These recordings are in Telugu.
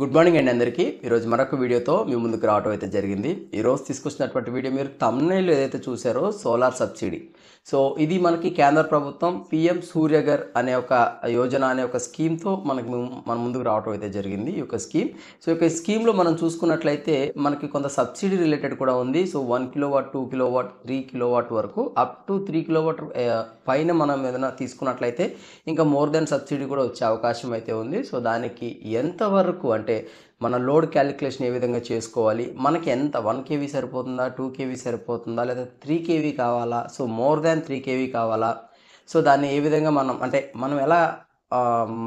గుడ్ మార్నింగ్ అండి అందరికీ ఈరోజు మరొక వీడియోతో మీ ముందుకు రావడం అయితే జరిగింది ఈరోజు తీసుకొచ్చినటువంటి వీడియో మీరు తమ్నైల్లో ఏదైతే చూసారో సోలార్ సబ్సిడీ సో ఇది మనకి కేంద్ర ప్రభుత్వం పిఎం సూర్యగర్ అనే ఒక యోజన అనే ఒక స్కీమ్తో మనకి మన ముందుకు రావడం అయితే జరిగింది ఈ యొక్క స్కీమ్ సో ఈ స్కీమ్లో మనం చూసుకున్నట్లయితే మనకి కొంత సబ్సిడీ రిలేటెడ్ కూడా ఉంది so one kilowatt two kilo kilowatt three kilowatt వరకు up to three kilowatt పైన మనం ఏదైనా తీసుకున్నట్లయితే ఇంకా మోర్ దెన్ సబ్సిడీ కూడా వచ్చే అవకాశం అయితే ఉంది సో దానికి ఎంతవరకు అంటే మన లోడ్ క్యాలిక్యులేషన్ ఏ విధంగా చేసుకోవాలి మనకి ఎంత వన్ కేవీ సరిపోతుందా టూ కేవీ సరిపోతుందా లేదా త్రీ కేవీ కావాలా so more than three KV కావాలా సో దాన్ని ఏ విధంగా మనం అంటే మనం ఎలా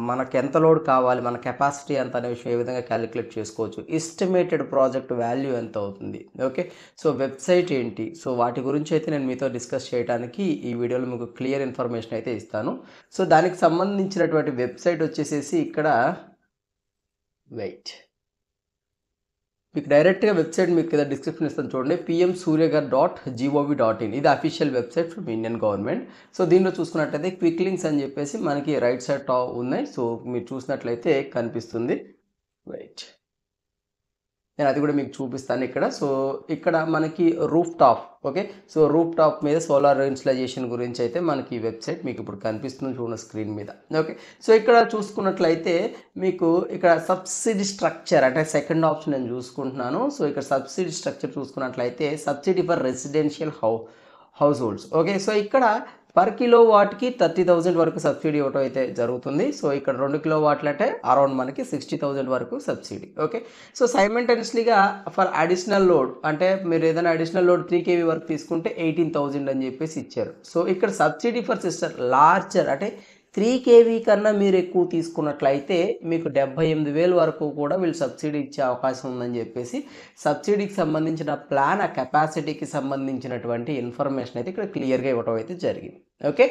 మనకు ఎంత లోడ్ కావాలి మన కెపాసిటీ ఎంత అనే విషయం ఏ విధంగా క్యాలిక్యులేట్ చేసుకోవచ్చు ఎస్టిమేటెడ్ ప్రాజెక్ట్ వాల్యూ ఎంత అవుతుంది ఓకే సో వెబ్సైట్ ఏంటి సో వాటి గురించి అయితే నేను మీతో డిస్కస్ చేయడానికి ఈ వీడియోలో మీకు క్లియర్ ఇన్ఫర్మేషన్ అయితే ఇస్తాను సో దానికి సంబంధించినటువంటి వెబ్సైట్ వచ్చేసేసి ఇక్కడ వెయిట్ మీకు డైరెక్ట్గా వెబ్సైట్ మీకు కింద డిస్క్రిప్షన్ ఇస్తాను చూడండి PM Suryaghar dot gov dot in ఇది official website from Indian government so దీనిలో చూసుకున్నట్టయితే క్విక్ లింక్స్ అని చెప్పేసి మనకి రైట్ సైడ్ టాప్ ఉన్నాయి సో మీరు చూసినట్లయితే కనిపిస్తుంది వెయిట్ నేను అది కూడా మీకు చూపిస్తాను ఇక్కడ సో ఇక్కడ మనకి rooftop okay so rooftop మీద సోలార్ ఇన్స్టలైజేషన్ గురించి అయితే మనకి వెబ్సైట్ మీకు ఇప్పుడు కనిపిస్తుంది చూడండి స్క్రీన్ మీద ఓకే సో ఇక్కడ చూసుకున్నట్లయితే మీకు ఇక్కడ సబ్సిడీ స్ట్రక్చర్ అంటే సెకండ్ ఆప్షన్ నేను చూసుకుంటున్నాను సో ఇక్కడ సబ్సిడీ స్ట్రక్చర్ చూసుకున్నట్లయితే subsidy for residential how households okay so ఇక్కడ పర్ కిలో వాట్కి థర్టీ థౌజండ్ వరకు సబ్సిడీ ఇవ్వటం అయితే జరుగుతుంది సో ఇక్కడ రెండు కిలో వాట్లు అంటే అరౌండ్ మనకి సిక్స్టీ థౌజండ్ వరకు సబ్సిడీ ఓకే సో సైమెంటెన్స్లీగా ఫర్ అడిషనల్ లోడ్ అంటే మీరు ఏదైనా అడిషనల్ లోడ్ త్రీ కేవీ వరకు తీసుకుంటే ఎయిటీన్ అని చెప్పేసి ఇచ్చారు సో ఇక్కడ సబ్సిడీ ఫర్ సిస్టర్ లార్జర్ అంటే త్రీ కేవీ కన్నా మీరు ఎక్కువ తీసుకున్నట్లయితే మీకు డెబ్బై ఎనిమిది వేలు వరకు కూడా వీళ్ళు సబ్సిడీ ఇచ్చే అవకాశం ఉందని చెప్పేసి సబ్సిడీకి సంబంధించిన ప్లాన్ ఆ కెపాసిటీకి సంబంధించినటువంటి ఇన్ఫర్మేషన్ అయితే ఇక్కడ క్లియర్గా ఇవ్వడం అయితే జరిగింది ఓకే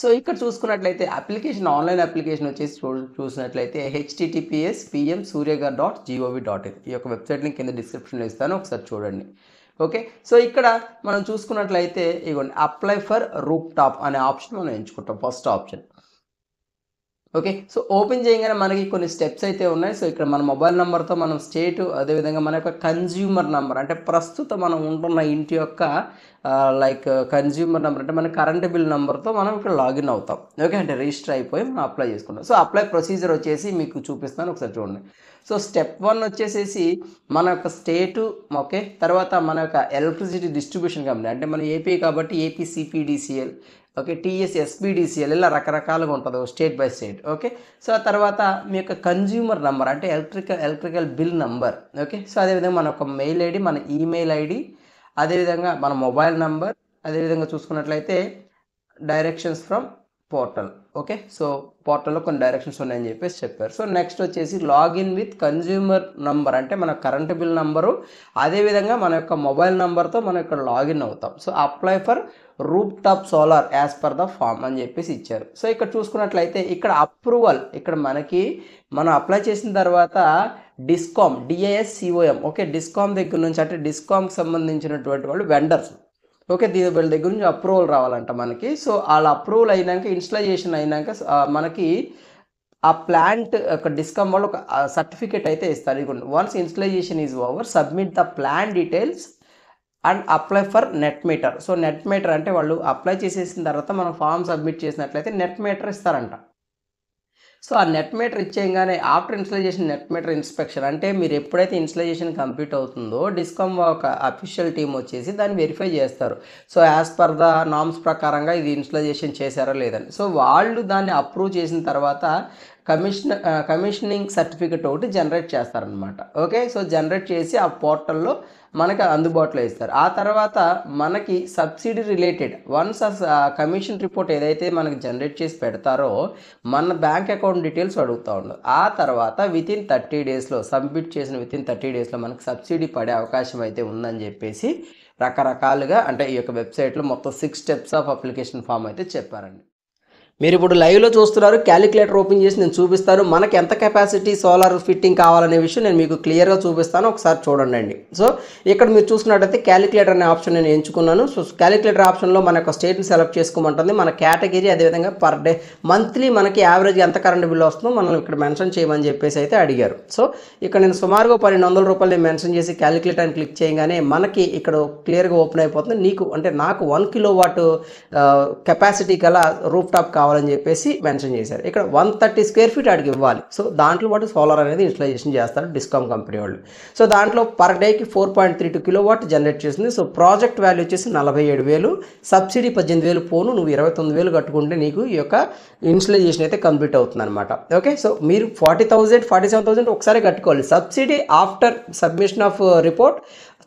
సో ఇక్కడ చూసుకున్నట్లయితే అప్లికేషన్ ఆన్లైన్ అప్లికేషన్ వచ్చేసి చూ చూసినట్లయితే HTTPS PM Suryaghar dot gov dot in ఈ యొక్క వెబ్సైట్ని కింద డిస్క్రిప్షన్లో ఇస్తాను ఒకసారి చూడండి ఓకే సో ఇక్కడ మనం చూసుకున్నట్లయితే ఇగోండి అప్లై ఫర్ రూప్ టాప్ అనే ఆప్షన్ మనం ఎంచుకుంటాం first option okay so open చేయగానే మనకి కొన్ని స్టెప్స్ అయితే ఉన్నాయి సో ఇక్కడ మన మొబైల్ నెంబర్తో మనం స్టేట్ అదేవిధంగా మన యొక్క కన్జ్యూమర్ నెంబర్ అంటే ప్రస్తుతం మనం ఉంటున్న ఇంటి యొక్క లైక్ కన్జ్యూమర్ నెంబర్ అంటే మన కరెంట్ బిల్ నెంబర్తో మనం ఇక్కడ లాగిన్ అవుతాం ఓకే అంటే రిజిస్టర్ అయిపోయి మనం అప్లై చేసుకుంటాం సో అప్లై ప్రొసీజర్ వచ్చేసి మీకు చూపిస్తాను ఒకసారి చూడండి సో స్టెప్ వన్ వచ్చేసేసి మన యొక్క స్టేటు ఓకే తర్వాత మన యొక్క ఎలక్ట్రిసిటీ డిస్ట్రిబ్యూషన్ కంపెనీ అంటే మన ఏపీ కాబట్టి AP CPDCL okay TS SBDCL ఇలా రకరకాలుగా ఉంటుంది state by state okay so ఆ తర్వాత మీ యొక్క కన్జ్యూమర్ నంబర్ అంటే electrical electrical bill number okay so అదేవిధంగా మన యొక్క మెయిల్ ఐడి మన ఈమెయిల్ ఐడి అదేవిధంగా మన మొబైల్ నంబర్ అదేవిధంగా చూసుకున్నట్లయితే directions from portal okay so పోర్టల్లో కొన్ని డైరెక్షన్స్ ఉన్నాయని చెప్పేసి చెప్పారు సో నెక్స్ట్ వచ్చేసి లాగిన్ విత్ కన్జ్యూమర్ నంబర్ అంటే మన కరెంట్ బిల్ నంబరు అదేవిధంగా మన యొక్క మొబైల్ నంబర్తో మనం ఇక్కడ లాగిన్ అవుతాం so apply for rooftop solar as per the form అని చెప్పేసి ఇచ్చారు సో ఇక్కడ చూసుకున్నట్లయితే ఇక్కడ అప్రూవల్ ఇక్కడ మనకి మనం అప్లై చేసిన తర్వాత DISCOM D A S C O M okay DISCOM దగ్గర నుంచి అంటే డిస్కామ్కి సంబంధించినటువంటి వాళ్ళు వెండర్స్ ఓకే దీని వీళ్ళ దగ్గర నుంచి అప్రూవల్ రావాలంట మనకి సో వాళ్ళ అప్రూవల్ అయినాక ఇన్స్టలైజేషన్ అయినాక మనకి ఆ ప్లాంట్ ఒక డిస్కమ్ వాళ్ళు ఒక సర్టిఫికేట్ అయితే ఇస్తారు ఇదిగోండి once installation is over submit the plan details and apply for net meter so net meter అంటే వాళ్ళు అప్లై చేసేసిన తర్వాత మనం ఫామ్ సబ్మిట్ చేసినట్లయితే నెట్ మీటర్ ఇస్తారంట సో ఆ నెట్ మీటర్ ఇచ్చేయగానే after installation net meter inspection అంటే మీరు ఎప్పుడైతే ఇన్స్టలైజేషన్ కంప్లీట్ అవుతుందో డిస్కమ్ ఒక అఫీషియల్ టీం వచ్చేసి దాన్ని వెరిఫై చేస్తారు so as per the norms ప్రకారంగా ఇది ఇన్స్టలైజేషన్ చేశారా లేదని సో వాళ్ళు దాన్ని అప్రూవ్ చేసిన తర్వాత కమిషన్ కమిషనింగ్ సర్టిఫికెట్ ఒకటి జనరేట్ చేస్తారనమాట ఓకే సో జనరేట్ చేసి ఆ పోర్టల్లో మనకు అందుబాటులో ఇస్తారు ఆ తర్వాత మనకి subsidy related once commission report ఏదైతే మనకి జనరేట్ చేసి పెడతారో మన బ్యాంక్ అకౌంట్ డీటెయిల్స్ అడుగుతూ ఉండదు ఆ తర్వాత విత్ ఇన్ థర్టీ డేస్లో సబ్మిట్ చేసిన విత్ ఇన్ థర్టీ డేస్లో మనకు సబ్సిడీ పడే అవకాశం అయితే ఉందని చెప్పేసి రకరకాలుగా అంటే ఈ యొక్క వెబ్సైట్లో మొత్తం six steps of application form అయితే చెప్పారండి మీరు ఇప్పుడు లైవ్లో చూస్తున్నారు క్యాలిక్యులేటర్ ఓపెన్ చేసి నేను చూపిస్తాను మనకి ఎంత కెపాసిటీ సోలార్ ఫిట్టింగ్ కావాలనే విషయం నేను మీకు క్లియర్గా చూపిస్తాను ఒకసారి చూడండి అండి సో ఇక్కడ మీరు చూసుకున్నట్టయితే క్యాలిక్యులేటర్ అనే ఆప్షన్ నేను ఎంచుకున్నాను సో క్యాలిక్యులేటర్ ఆప్షన్లో మన యొక్క స్టేట్ని సెలెక్ట్ చేసుకోమంటుంది మన కేటగిరీ అదేవిధంగా పర్ డే మంత్లీ మనకి యావరేజ్ ఎంత కరెంట్ బిల్ వస్తుందో మనం ఇక్కడ మెన్షన్ చేయమని చెప్పేసి అయితే అడిగారు సో ఇక్కడ నేను సుమారుగా పన్నెండు వందల రూపాయలు నేను మెన్షన్ చేసి క్యాలిక్యులేటర్ అని క్లిక్ చేయగానే మనకి ఇక్కడ క్లియర్గా ఓపెన్ అయిపోతుంది నీకు అంటే నాకు వన్ కిలో వాట్ కెపాసిటీ గల రూప్ టాప్ కావాలని చెప్పేసి మెన్షన్ చేశారు ఇక్కడ వన్ థర్టీ స్క్వేర్ ఫీట్ ఆడికి ఇవ్వాలి సో దాంట్లో పాటు సోలార్ అనేది ఇన్స్టలైజేషన్ చేస్తారు డిస్కామ్ కంపెనీ వాళ్ళు సో దాంట్లో పర్ డేకి four point three two kilo watt generate చేస్తుంది సో ప్రాజెక్ట్ వాల్యూ వచ్చేసి నలభై ఏడు వేలు సబ్సిడీ పద్దెనిమిది వేలు పోను నువ్వు ఇరవై తొమ్మిది వేలు కట్టుకుంటే నీకు ఈ యొక్క ఇన్స్టలైజేషన్ అయితే కంప్లీట్ అవుతుంది అనమాట ఓకే సో మీరు forty thousand forty seven thousand ఒకసారి కట్టుకోవాలి subsidy after submission of report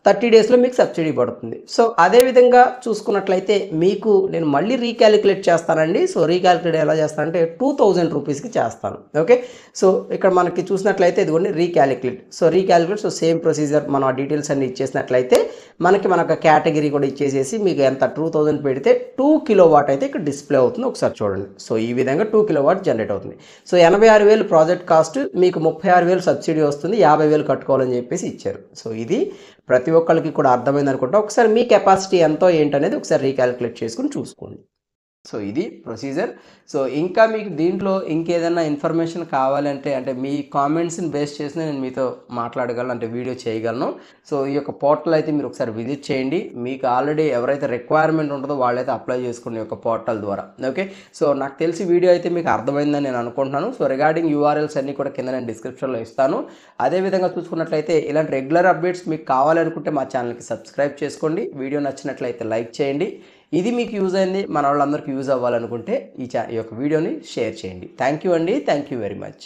thirty డేస్లో మీకు సబ్సిడీ పడుతుంది సో అదేవిధంగా చూసుకున్నట్లయితే మీకు నేను మళ్ళీ రీక్యాలిక్యులేట్ చేస్తానండి సో రీక్యాలిక్యులేట్ ఎలా చేస్తానంటే టూ థౌజండ్ రూపీస్కి చేస్తాను ఓకే సో ఇక్కడ మనకి చూసినట్లయితే ఇదిగోండి recalculate so recalculate so same procedure మనం ఆ డీటెయిల్స్ అన్ని ఇచ్చేసినట్లయితే మనకి మనకు కేటగిరీ కూడా ఇచ్చేసేసి మీకు ఎంత టూ థౌజండ్ పెడితే టూ కిలో వాట్ అయితే ఇక్కడ డిస్ప్లే అవుతుంది ఒకసారి చూడండి సో ఈ విధంగా టూ కిలో వాట్ జనరేట్ అవుతుంది సో ఎనభై ఆరు వేలు ప్రాజెక్ట్ కాస్ట్ మీకు ముప్పై ఆరు వేలు సబ్సిడీ వస్తుంది యాభై వేలు కట్టుకోవాలని చెప్పేసి ఇచ్చారు సో ఇది ప్రతి ఒక్కరికి కూడా అర్థమైంది అనుకుంటా ఒకసారి మీ కెపాసిటీ ఎంతో ఏంటనేది ఒకసారి రీక్యాలిక్యులేట్ చేసుకుని చూసుకోండి సో ఇది ప్రొసీజర్ సో ఇంకా మీకు దీంట్లో ఇంకేదైనా ఇన్ఫర్మేషన్ కావాలంటే అంటే మీ కామెంట్స్ని బేస్ చేసి నేను మీతో మాట్లాడగలను అంటే వీడియో చేయగలను సో ఈ యొక్క పోర్టల్ అయితే మీరు ఒకసారి విజిట్ చేయండి మీకు ఆల్రెడీ ఎవరైతే రిక్వైర్మెంట్ ఉంటుందో వాళ్ళైతే అప్లై చేసుకోండి యొక్క పోర్టల్ ద్వారా ఓకే సో నాకు తెలిసి వీడియో అయితే మీకు అర్థమైందని నేను అనుకుంటున్నాను సో రిగార్డింగ్ యూఆర్ఎల్స్ అన్నీ కూడా కింద నేను డిస్క్రిప్షన్లో ఇస్తాను అదేవిధంగా చూసుకున్నట్లయితే ఇలాంటి రెగ్యులర్ అప్డేట్స్ మీకు కావాలనుకుంటే మా ఛానల్కి సబ్స్క్రైబ్ చేసుకోండి వీడియో నచ్చినట్లయితే లైక్ చేయండి ఇది మీకు యూజ్ అయింది మన వాళ్ళందరికీ యూజ్ అవ్వాలనుకుంటే ఈ ఛా ఈ యొక్క వీడియోని షేర్ చేయండి థ్యాంక్ యూ అండి థ్యాంక్ యూ వెరీ మచ్